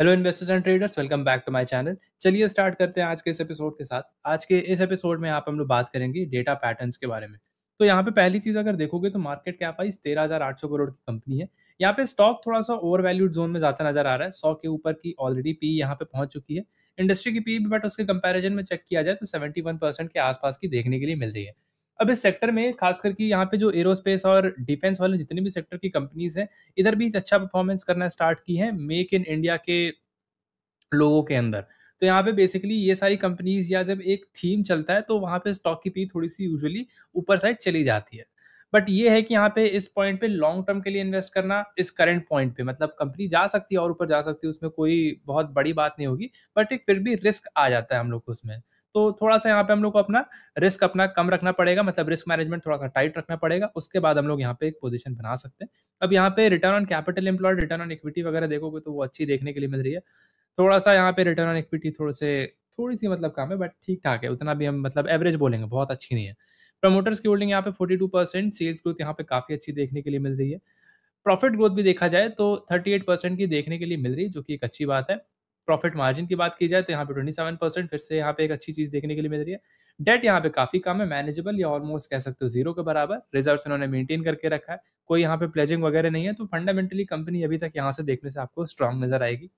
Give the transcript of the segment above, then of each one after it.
hello investors and traders welcome back to my channel चलिए start करते हैं आज के इस एपिसोड के साथ आज के इस एपिसोड में आप हम लोग बात करेंगे डेटा पैटर्न्स के बारे में तो यहाँ पे पहली चीज़ अगर देखोगे तो मार्केट कैप वाइज तेरह हज़ार आठ सौ करोड़ की कंपनी है यहाँ पे स्टॉक थोड़ा सा ओवर वैल्यूड जोन में जाता नजर आ रहा है सौ के ऊपर की ऑलरेडी पी यहाँ पे पहुंच चुकी है इंडस्ट्री की पी भी बट उसके कंपेरिजन में चेक किया जाए तो सेवेंटी वन परसेंट के आसपास की देखने के लिए मिल रही है अब इस सेक्टर में खास करके यहाँ पे जो एरोस्पेस और डिफेंस वाले जितने भी सेक्टर की कंपनीज हैं इधर भी अच्छा परफॉर्मेंस करना स्टार्ट की है मेक इन इंडिया के लोगों के अंदर तो यहाँ पे बेसिकली ये सारी कंपनीज या जब एक थीम चलता है तो वहाँ पे स्टॉक की पी थोड़ी सी यूजुअली ऊपर साइड चली जाती है बट ये है कि यहाँ पे इस पॉइंट पे लॉन्ग टर्म के लिए इन्वेस्ट करना इस करंट पॉइंट पे मतलब कंपनी जा सकती है और ऊपर जा सकती है उसमें कोई बहुत बड़ी बात नहीं होगी बट एक फिर भी रिस्क आ जाता है हम लोग को उसमें तो थोड़ा सा यहाँ पे हम लोग को अपना रिस्क अपना कम रखना पड़ेगा मतलब रिस्क मैनेजमेंट थोड़ा सा टाइट रखना पड़ेगा उसके बाद हम लोग यहाँ पे एक पोजीशन बना सकते हैं अब यहाँ पे return on capital employ return on equity वगैरह देखोगे तो वो अच्छी देखने के लिए मिल रही है थोड़ा सा यहाँ पे रिटर्न ऑन इक्विटी थोड़े से थोड़ी सी मतलब काम है बट ठीक ठाक है उतना भी हम मतलब एवरेज बोलेंगे बहुत अच्छी नहीं है प्रमोटर्स की होल्डिंग यहाँ पे forty two percent sales growth यहाँ पे काफ़ी अच्छी देखने के लिए मिल रही है प्रॉफिट ग्रोथ भी देखा जाए तो थर्टी एट परसेंट की देखने के लिए मिल रही है जो कि एक अच्छी बात है प्रॉफिट मार्जिन की बात की जाए तो यहाँ पे ट्वेंटी सेवन परसेंट फिर से यहाँ पे एक अच्छी चीज़ देखने के लिए मिल रही है डेट यहाँ पे काफ़ी कम है मैनेजेबल या ऑलमोस्ट कह सकते हो जीरो के बराबर रिजर्व इन्होंने मेंटेन करके रखा है कोई यहाँ पे प्लेजिंग वगैरह नहीं है तो फंडामेंटली कंपनी अभी तक यहाँ से देखने से आपको स्ट्रांग नजर आएगी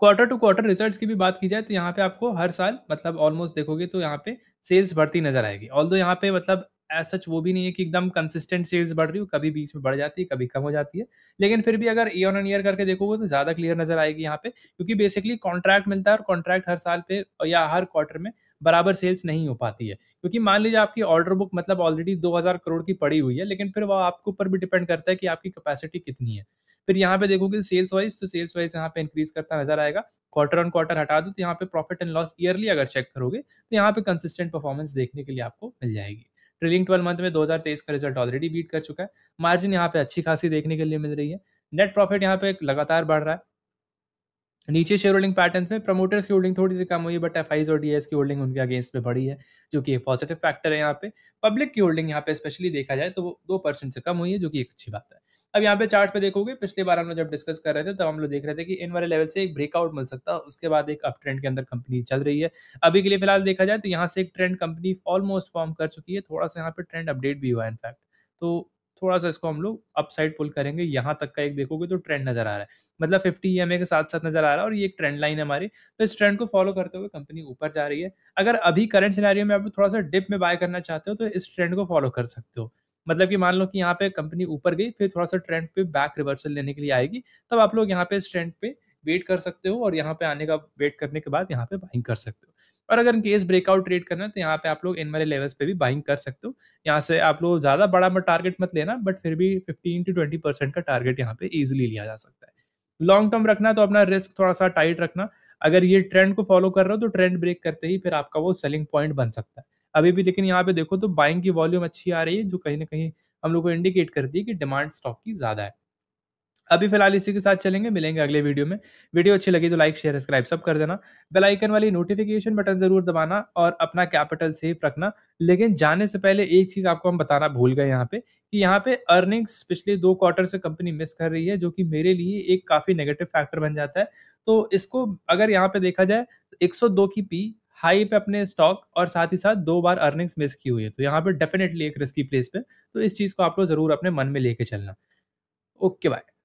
क्वार्टर टू क्वार्टर रिजल्ट्स की भी बात की जाए तो यहाँ पे आपको हर साल मतलब ऑलमोस्ट देखोगे तो यहाँ पे सेल्स बढ़ती नजर आएगी ऑल दो यहाँ पे मतलब एज सच वो भी नहीं है कि एकदम कंसिस्टेंट सेल्स बढ़ रही हो कभी बीच में बढ़ जाती है कभी कम हो जाती है लेकिन फिर भी अगर ईयर ऑन ईयर करके देखोगे तो ज़्यादा क्लियर नजर आएगी यहाँ पे क्योंकि बेसिकली कॉन्ट्रैक्ट मिलता है और कॉन्ट्रैक्ट हर साल पे या हर क्वार्टर में बराबर सेल्स नहीं हो पाती है क्योंकि मान लीजिए आपकी ऑर्डर बुक मतलब ऑलरेडी दो करोड़ की पड़ी हुई है लेकिन फिर वो आपके ऊपर भी डिपेंड करता है कि आपकी कैपेसिटी कितनी है फिर यहाँ पे देखोगे सेल्स वाइज तो सेल्स वाइज यहाँ पे इंक्रीज करता नजर आएगा क्वार्टर ऑन क्वार्टर हटा दो तो यहाँ पे प्रॉफिट एंड लॉस ईयरली अगर चेक करोगे तो यहाँ पे कंसिस्टेंट परफॉर्मेंस देखने के लिए आपको मिल जाएगी ट्रेलिंग ट्वेल्व मंथ में दो का रिजल्ट ऑलरेडी बीट कर चुका है मार्जिन यहाँ पे अच्छी खासी देखने के लिए मिल रही है नेट प्रॉफिट यहाँ पे लगातार बढ़ रहा है नीचे शेयर होल्डिंग पैटर्न में प्रमोटर्स की होल्डिंग थोड़ी सी कम हुई है बट एफ और डी की होल्डिंग उनके अगेंस्ट में बढ़ी है जो कि एक पॉजिटिव फैक्टर है यहाँ पे पब्लिक की होल्डिंग यहाँ पे स्पेशली देखा जाए तो वो दो परसेंट से कम हुई है जो कि एक अच्छी बात है अब यहाँ पे चार्ट पे देखोगे पिछली बार हम लोग जब डिस्कस कर रहे थे तब तो हम लोग देख रहे थे कि इन वाले लेवल से एक ब्रेकआउट मिल सकता है उसके बाद एक अप ट्रेंड के अंदर कंपनी चल रही है अभी के लिए फिलहाल देखा जाए तो यहाँ से एक ट्रेंड कंपनी ऑलमोस्ट फॉर्म कर चुकी है थोड़ा सा यहाँ पे ट्रेंड अपडेट भी हुआ है इनफैक्ट तो थोड़ा सा इसको हम लोग अपसाइड पुल करेंगे यहाँ तक का एक देखोगे तो ट्रेंड नजर आ रहा है मतलब फिफ्टी ई के साथ साथ नजर आ रहा है और ये एक ट्रेंड लाइन है हमारी तो इस ट्रेंड को फॉलो करते हुए कंपनी ऊपर जा रही है अगर अभी करंट सिनारियो में आप थोड़ा सा डिप में बाय करना चाहते हो तो इस ट्रेंड को फॉलो कर सकते हो मतलब कि मान लो कि यहाँ पे कंपनी ऊपर गई फिर थोड़ा सा ट्रेंड पे बैक रिवर्सल लेने के लिए आएगी तब आप लोग यहाँ पे इस ट्रेंड पे वेट कर सकते हो और यहाँ पे आने का वेट करने के बाद यहाँ पे बाइंग कर सकते हो और अगर केस ब्रेकआउट ट्रेड करना है तो यहाँ पे आप लोग इन वाले लेवल्स पे भी बाइंग कर सकते हो यहाँ से आप लोग ज़्यादा बड़ा मत टारगेट मत लेना बट फिर भी फिफ्टीन टू ट्वेंटी परसेंट का टारगेट यहाँ पे ईजिली लिया जा सकता है लॉन्ग टर्म रखना तो अपना रिस्क थोड़ा सा टाइट रखना अगर ये ट्रेंड को फॉलो कर रहे हो तो ट्रेंड ब्रेक करते ही फिर आपका वो सेलिंग पॉइंट बन सकता है अभी भी लेकिन यहाँ पे देखो तो बाइंग की वॉल्यूम अच्छी आ रही है जो कहीं ना कहीं हम लोग को इंडिकेट करती है कि डिमांड स्टॉक की ज़्यादा है अभी फिलहाल इसी के साथ चलेंगे मिलेंगे अगले वीडियो में वीडियो अच्छी लगी तो लाइक शेयर सब्सक्राइब सब कर देना बेल आइकन वाली नोटिफिकेशन बटन जरूर दबाना और अपना कैपिटल सेफ रखना लेकिन जाने से पहले एक चीज आपको हम बताना भूल गए यहाँ पे कि यहाँ पे अर्निंग्स पिछले दो क्वार्टर से कंपनी मिस कर रही है जो कि मेरे लिए एक काफी नेगेटिव फैक्टर बन जाता है तो इसको अगर यहाँ पे देखा जाए तो 102 की पी हाई पे अपने स्टॉक और साथ ही साथ दो बार अर्निंग्स मिस की हुई है तो यहाँ पे डेफिनेटली एक रिस्की प्लेस पे तो इस चीज़ को आप लोग ज़रूर अपने मन में लेके चलना ओके बाय